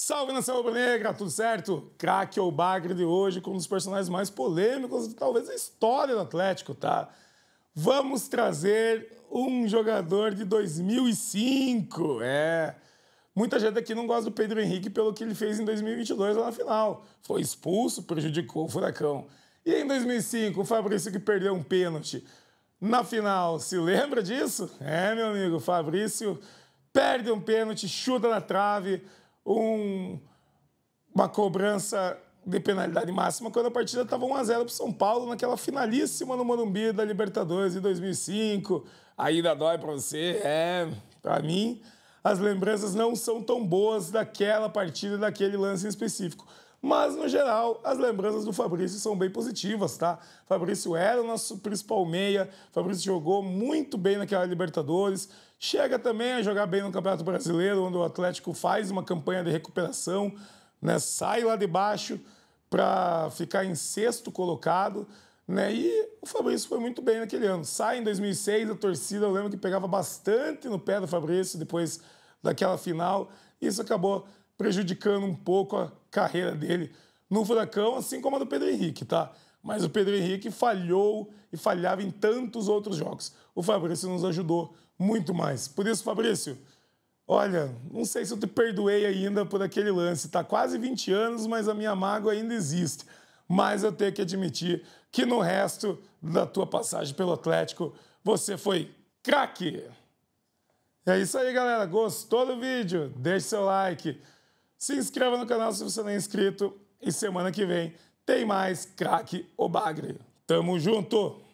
Salve nação rubro-negra, tudo certo? Craque ou bagre de hoje com um dos personagens mais polêmicos, talvez, da história do Atlético, tá? Vamos trazer um jogador de 2005, é... Muita gente aqui não gosta do Pedro Henrique pelo que ele fez em 2022 lá na final. Foi expulso, prejudicou o Furacão. E em 2005, o Fabrício que perdeu um pênalti na final, se lembra disso? É, meu amigo, o Fabrício perde um pênalti, chuta na trave um, uma cobrança de penalidade máxima quando a partida estava 1x0 para o São Paulo naquela finalíssima no Morumbi da Libertadores de 2005. Ainda dói para você, é, para mim, as lembranças não são tão boas daquela partida, daquele lance em específico. Mas, no geral, as lembranças do Fabrício são bem positivas, tá? Fabrício era o nosso principal meia, Fabrício jogou muito bem naquela Libertadores, chega também a jogar bem no Campeonato Brasileiro, onde o Atlético faz uma campanha de recuperação, né? sai lá de baixo para ficar em sexto colocado. Né? E o Fabrício foi muito bem naquele ano. Sai em 2006, a torcida, eu lembro que pegava bastante no pé do Fabrício depois daquela final. Isso acabou prejudicando um pouco a carreira dele no Furacão, assim como a do Pedro Henrique, tá? Mas o Pedro Henrique falhou e falhava em tantos outros jogos. O Fabrício nos ajudou muito mais. Por isso, Fabrício, olha, não sei se eu te perdoei ainda por aquele lance. Tá quase 20 anos, mas a minha mágoa ainda existe. Mas eu tenho que admitir que no resto da tua passagem pelo Atlético, você foi craque. É isso aí, galera. Gostou do vídeo? Deixe seu like. Se inscreva no canal se você não é inscrito. E semana que vem tem mais Craque Obagre. Tamo junto!